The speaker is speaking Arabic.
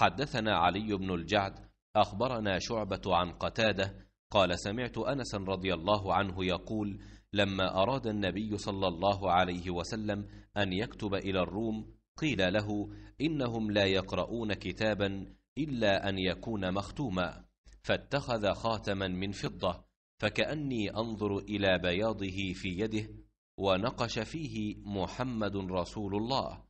حدثنا علي بن الجعد أخبرنا شعبة عن قتادة قال سمعت انسا رضي الله عنه يقول لما أراد النبي صلى الله عليه وسلم أن يكتب إلى الروم قيل له إنهم لا يقرؤون كتابا إلا أن يكون مختوما فاتخذ خاتما من فضة فكأني أنظر إلى بياضه في يده ونقش فيه محمد رسول الله